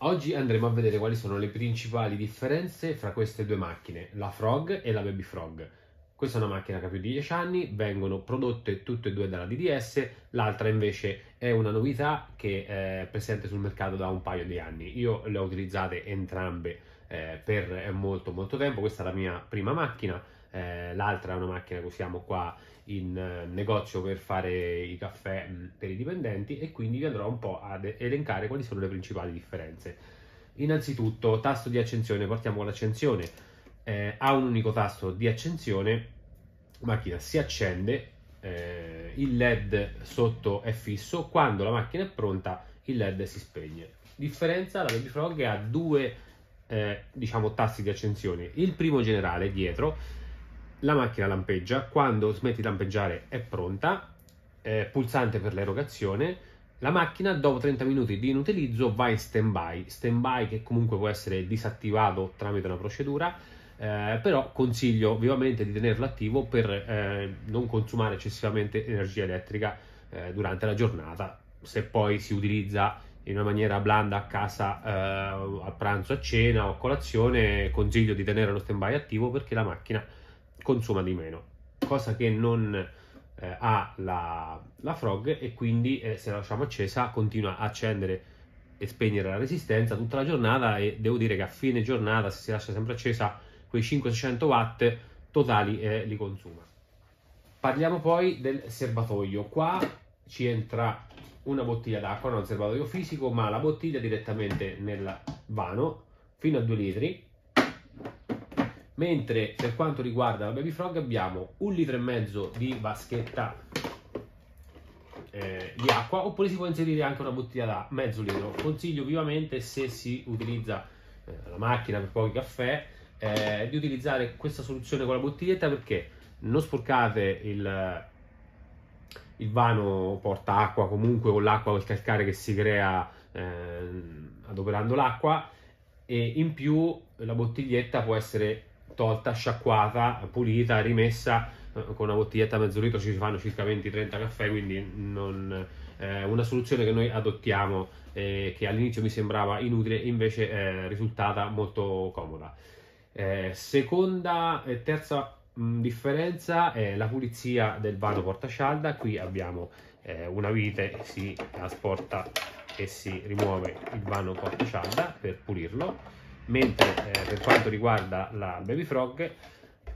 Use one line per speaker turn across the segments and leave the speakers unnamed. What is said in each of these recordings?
Oggi andremo a vedere quali sono le principali differenze fra queste due macchine, la Frog e la Baby Frog. Questa è una macchina che ha più di 10 anni, vengono prodotte tutte e due dalla DDS, l'altra invece è una novità che eh, è presente sul mercato da un paio di anni. Io le ho utilizzate entrambe eh, per molto molto tempo, questa è la mia prima macchina, eh, l'altra è una macchina che usiamo qua in eh, negozio per fare i caffè mm, per i dipendenti e quindi vi andrò un po' ad elencare quali sono le principali differenze. Innanzitutto tasto di accensione, partiamo con l'accensione, eh, ha un unico tasto di accensione, la macchina si accende, eh, il led sotto è fisso, quando la macchina è pronta il led si spegne. Differenza, la Baby Frog ha due eh, diciamo, tassi di accensione, il primo generale dietro la macchina lampeggia, quando smetti di lampeggiare è pronta, eh, pulsante per l'erogazione, la macchina dopo 30 minuti di inutilizzo va in stand by, stand by che comunque può essere disattivato tramite una procedura, eh, però consiglio vivamente di tenerlo attivo per eh, non consumare eccessivamente energia elettrica eh, durante la giornata, se poi si utilizza in una maniera blanda a casa eh, a pranzo, a cena o a colazione, consiglio di tenere lo stand by attivo perché la macchina consuma di meno, cosa che non eh, ha la, la, frog e quindi eh, se la lasciamo accesa continua a accendere e spegnere la resistenza tutta la giornata e devo dire che a fine giornata se si lascia sempre accesa quei 500-600 watt totali eh, li consuma. Parliamo poi del serbatoio, qua ci entra una bottiglia d'acqua, non serbatoio fisico ma la bottiglia direttamente nel vano fino a 2 litri mentre per quanto riguarda la Baby Frog abbiamo un litro e mezzo di vaschetta eh, di acqua oppure si può inserire anche una bottiglia da mezzo litro consiglio vivamente se si utilizza eh, la macchina per pochi caffè eh, di utilizzare questa soluzione con la bottiglietta perché non sporcate il, il vano porta acqua comunque con l'acqua o il calcare che si crea ehm, adoperando l'acqua e in più la bottiglietta può essere tolta, sciacquata, pulita, rimessa eh, con una bottiglietta a mezzo litro ci fanno circa 20-30 caffè, quindi non, eh, una soluzione che noi adottiamo eh, che all'inizio mi sembrava inutile, invece è risultata molto comoda. Eh, seconda e terza mh, mm, differenza è la pulizia del vano portascialda, qui abbiamo eh, una vite, si trasporta e si rimuove il vano portascialda per pulirlo mentre eh, per quanto riguarda la Baby Frog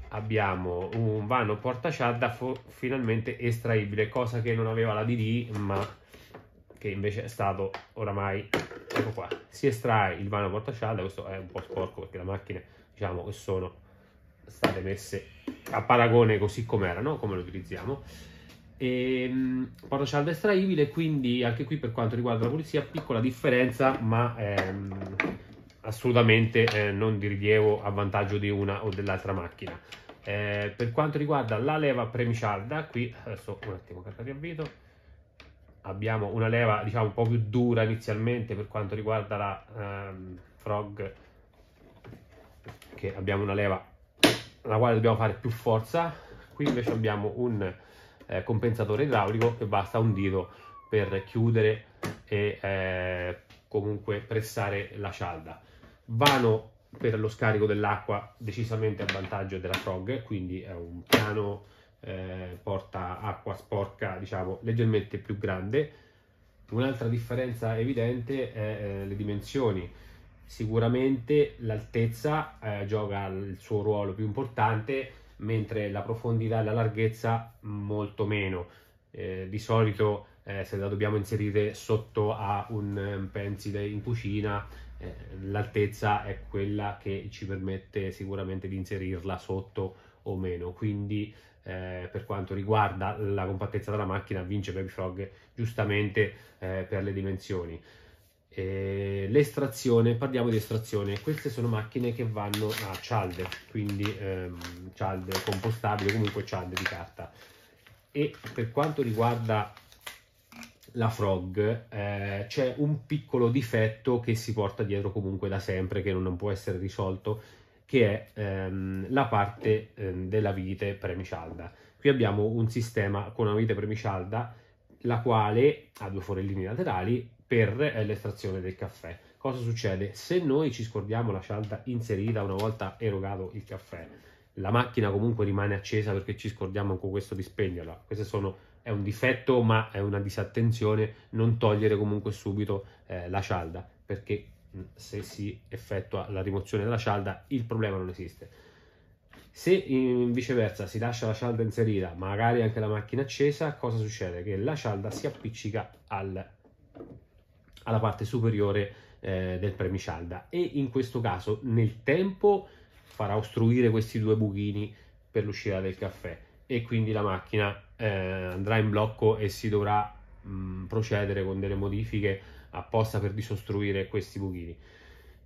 abbiamo un vano porta ciadda finalmente estraibile, cosa che non aveva la DD ma che invece è stato oramai, ecco qua, si estrae il vano porta ciadda, questo è un po' sporco perché le macchine diciamo che sono state messe a paragone così come erano come lo utilizziamo, e, ehm, porta cialda estraibile, quindi anche qui per quanto riguarda la pulizia piccola differenza ma... Ehm, assolutamente eh, non di rilievo a vantaggio di una o dell'altra macchina. Eh, per quanto riguarda la leva premiciarda, qui adesso un attimo carta di avvito, abbiamo una leva diciamo un po' più dura inizialmente per quanto riguarda la ehm, frog, che abbiamo una leva la quale dobbiamo fare più forza, qui invece abbiamo un eh, compensatore idraulico che basta un dito per chiudere e eh, comunque pressare la cialda. Vano per lo scarico dell'acqua decisamente a vantaggio della Frog, quindi è un piano eh, porta acqua sporca, diciamo, leggermente più grande. Un'altra differenza evidente è eh, le dimensioni. Sicuramente l'altezza eh, gioca il suo ruolo più importante, mentre la profondità e la larghezza molto meno. Eh, di solito eh, se la dobbiamo inserire sotto a un pensile in cucina, eh, l'altezza è quella che ci permette sicuramente di inserirla sotto o meno. Quindi eh, per quanto riguarda la compattezza della macchina vince Babyfrog Frog giustamente eh, per le dimensioni. l'estrazione, parliamo di estrazione, queste sono macchine che vanno a cialde, quindi ehm, cialde compostabili comunque cialde di carta. E per quanto riguarda la Frog, eh, c'è un piccolo difetto che si porta dietro comunque da sempre, che non può essere risolto, che è ehm, la parte ehm, della vite premicialda. Qui abbiamo un sistema con una vite premicialda, la quale ha due forellini laterali per eh, l'estrazione del caffè. Cosa succede? Se noi ci scordiamo la cialda inserita una volta erogato il caffè, la macchina comunque rimane accesa perché ci scordiamo con questo di spegnerla. Queste sono è un difetto ma è una disattenzione non togliere comunque subito eh, la cialda perché se si effettua la rimozione della cialda il problema non esiste. Se in viceversa si lascia la cialda inserita, magari anche la macchina accesa, cosa succede? Che la cialda si appiccica al, alla parte superiore eh, del premicialda e in questo caso nel tempo farà ostruire questi due buchini per l'uscita del caffè e quindi la macchina eh, andrà in blocco e si dovrà mh, mm, procedere con delle modifiche apposta per disostruire questi buchini.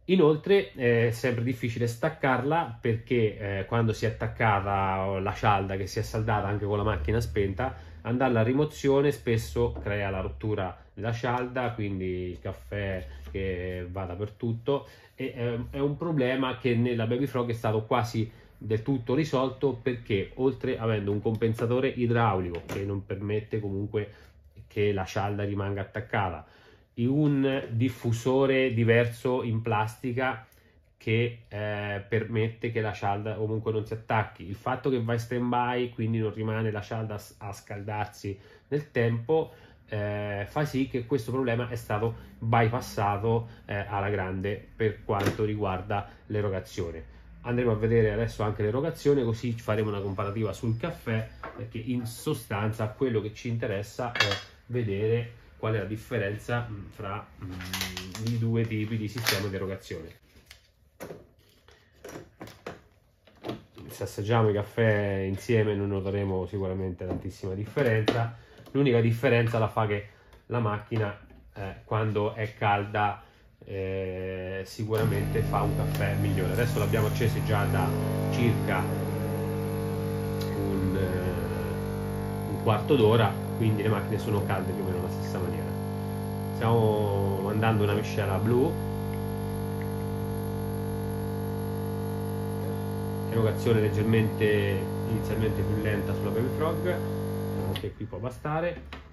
Inoltre è sempre difficile staccarla perché eh, quando si è attaccata la cialda che si è saldata anche con la macchina spenta, andare alla rimozione spesso crea la rottura della cialda, quindi il caffè che va dappertutto e eh, è un problema che nella Baby Frog è stato quasi del tutto risolto perché oltre avendo un compensatore idraulico che non permette comunque che la cialda rimanga attaccata, un diffusore diverso in plastica che eh, permette che la cialda comunque non si attacchi. Il fatto che va in stand by, quindi non rimane la cialda a scaldarsi nel tempo, eh, fa sì che questo problema è stato bypassato eh, alla grande per quanto riguarda l'erogazione andremo a vedere adesso anche l'erogazione così faremo una comparativa sul caffè perché in sostanza quello che ci interessa è vedere qual è la differenza mm, fra mh, mm, i due tipi di sistema di erogazione se assaggiamo i caffè insieme non noteremo sicuramente tantissima differenza l'unica differenza la fa che la macchina eh, quando è calda eh, sicuramente fa un caffè migliore. Adesso l'abbiamo acceso già da circa un, eh, un quarto d'ora, quindi le macchine sono calde più o meno alla stessa maniera. Stiamo mandando una miscela blu, erogazione leggermente inizialmente più lenta sulla Baby Frog, anche qui può bastare.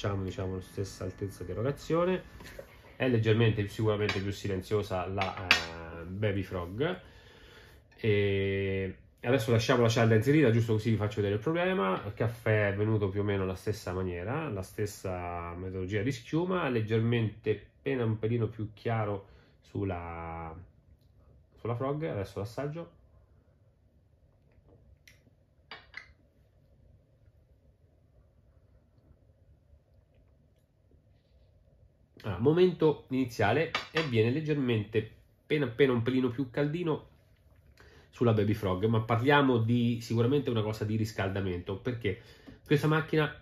facciamo diciamo la stessa altezza di erogazione è leggermente sicuramente più silenziosa la uh, Baby Frog e adesso lasciamo la cialda inserita giusto così vi faccio vedere il problema il caffè è venuto più o meno alla stessa maniera la stessa metodologia di schiuma leggermente appena un pelino più chiaro sulla, sulla frog adesso l'assaggio Allora, ah, momento iniziale e viene leggermente, appena appena un pelino più caldino sulla Baby Frog, ma parliamo di sicuramente una cosa di riscaldamento, perché questa macchina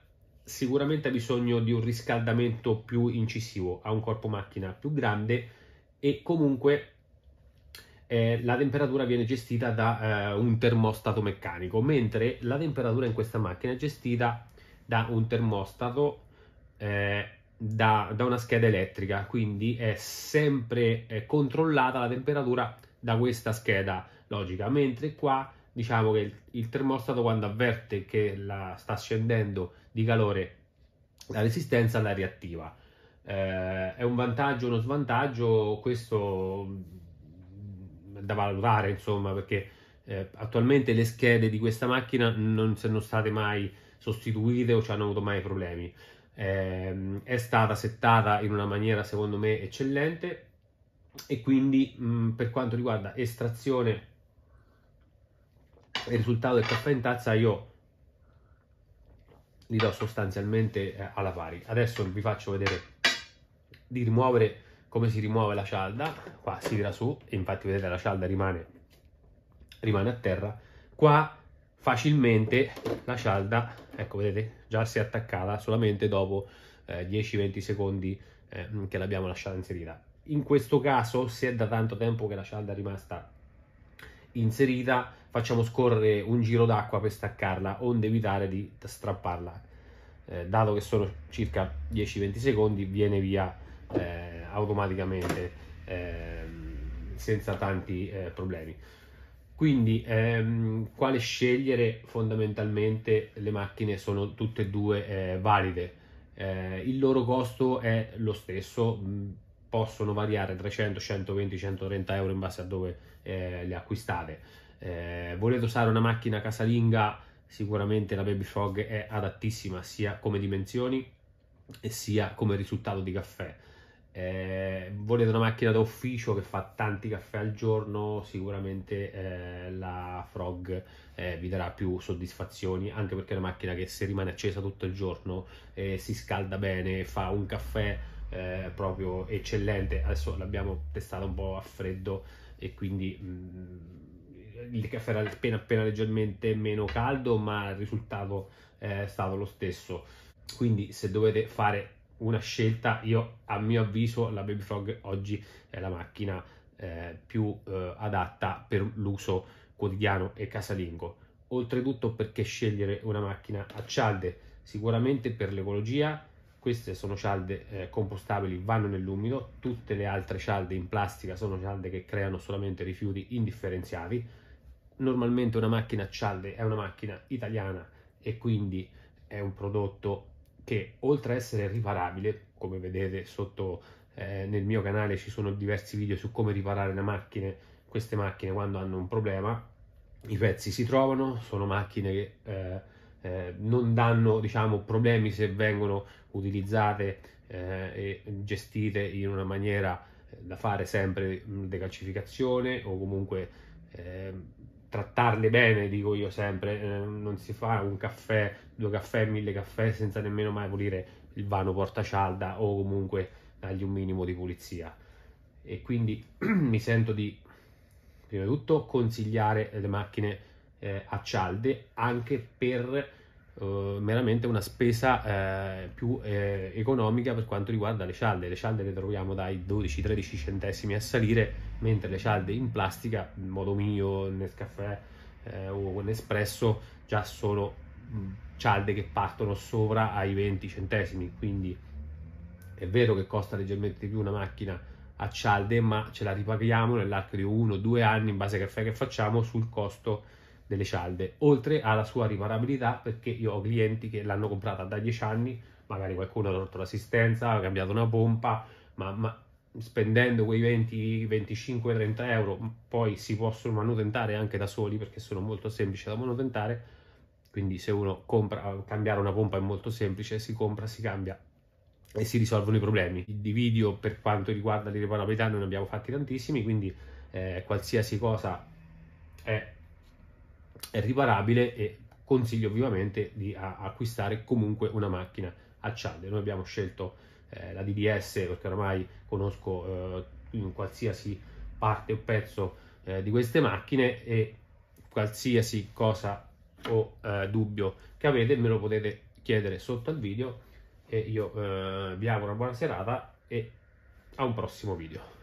sicuramente ha bisogno di un riscaldamento più incisivo, ha un corpo macchina più grande e comunque eh, la temperatura viene gestita da eh, un termostato meccanico, mentre la temperatura in questa macchina è gestita da un termostato eh, da, da una scheda elettrica, quindi è sempre eh, controllata la temperatura da questa scheda logica, mentre qua diciamo che il, il termostato quando avverte che la, sta scendendo di calore la resistenza la riattiva. Eh, è un vantaggio o uno svantaggio? Questo mm, da valutare, insomma, perché eh, attualmente le schede di questa macchina non sono state mai sostituite o ci hanno avuto mai problemi eh, è stata settata in una maniera secondo me eccellente e quindi mh, mm, per quanto riguarda estrazione e risultato del caffè in tazza io li do sostanzialmente eh, alla pari. Adesso vi faccio vedere di rimuovere come si rimuove la cialda, qua si tira su, infatti vedete la cialda rimane, rimane a terra, qua facilmente la cialda, ecco vedete, già si è attaccata solamente dopo eh, 10-20 secondi eh, che l'abbiamo lasciata inserita. In questo caso, se è da tanto tempo che la cialda è rimasta inserita, facciamo scorrere un giro d'acqua per staccarla, onde evitare di strapparla. Eh, dato che sono circa 10-20 secondi, viene via eh, automaticamente ehm, senza tanti eh, problemi. Quindi ehm, quale scegliere fondamentalmente le macchine sono tutte e due eh, valide, eh, il loro costo è lo stesso, mm, possono variare 300, 120, 130 euro in base a dove eh, le acquistate. Eh, volete usare una macchina casalinga? Sicuramente la Baby Frog è adattissima sia come dimensioni sia come risultato di caffè. Eh, volete una macchina da ufficio che fa tanti caffè al giorno, sicuramente eh, la Frog eh, vi darà più soddisfazioni, anche perché è una macchina che se rimane accesa tutto il giorno eh, si scalda bene, fa un caffè eh, proprio eccellente. Adesso l'abbiamo testata un po' a freddo e quindi mh, mm, il caffè era appena, appena leggermente meno caldo, ma il risultato eh, è stato lo stesso. Quindi se dovete fare una scelta, io a mio avviso la Baby Frog oggi è la macchina eh, più eh, adatta per l'uso quotidiano e casalingo. Oltretutto perché scegliere una macchina a cialde? Sicuramente per l'ecologia, queste sono cialde eh, compostabili, vanno nell'umido, tutte le altre cialde in plastica sono cialde che creano solamente rifiuti indifferenziati. Normalmente una macchina a cialde è una macchina italiana e quindi è un prodotto che oltre a essere riparabile, come vedete sotto eh, nel mio canale ci sono diversi video su come riparare le macchine, queste macchine quando hanno un problema, i pezzi si trovano, sono macchine che eh, eh, non danno diciamo, problemi se vengono utilizzate eh, e gestite in una maniera eh, da fare sempre decalcificazione o comunque eh, trattarle bene, dico io sempre, eh, non si fa un caffè, due caffè, mille caffè senza nemmeno mai pulire il vano porta cialda o comunque dargli un minimo di pulizia. E quindi mi sento di, prima di tutto, consigliare le macchine eh, a cialde anche per uh, meramente una spesa uh, più eh, economica per quanto riguarda le cialde. Le cialde le troviamo dai 12-13 centesimi a salire, mentre le cialde in plastica, in modo mio, nel caffè eh, o Nespresso, già sono mm, cialde che partono sopra ai 20 centesimi. Quindi è vero che costa leggermente di più una macchina a cialde, ma ce la ripaghiamo nell'arco di uno o due anni in base al caffè che facciamo sul costo delle cialde, oltre alla sua riparabilità perché io ho clienti che l'hanno comprata da 10 anni, magari qualcuno ha tolto l'assistenza, ha cambiato una pompa, ma, ma spendendo quei 20, 25, 30 euro poi si possono manutentare anche da soli perché sono molto semplici da manutentare, quindi se uno compra, cambiare una pompa è molto semplice, si compra, si cambia e si risolvono i problemi. Di video per quanto riguarda le riparabilità non ne abbiamo fatti tantissimi, quindi eh, qualsiasi cosa è è riparabile e consiglio vivamente di acquistare comunque una macchina a cialde. Noi abbiamo scelto eh, la DDS perché ormai conosco eh, in qualsiasi parte o pezzo eh, di queste macchine e qualsiasi cosa o eh, dubbio che avete me lo potete chiedere sotto al video e io eh, vi auguro una buona serata e a un prossimo video.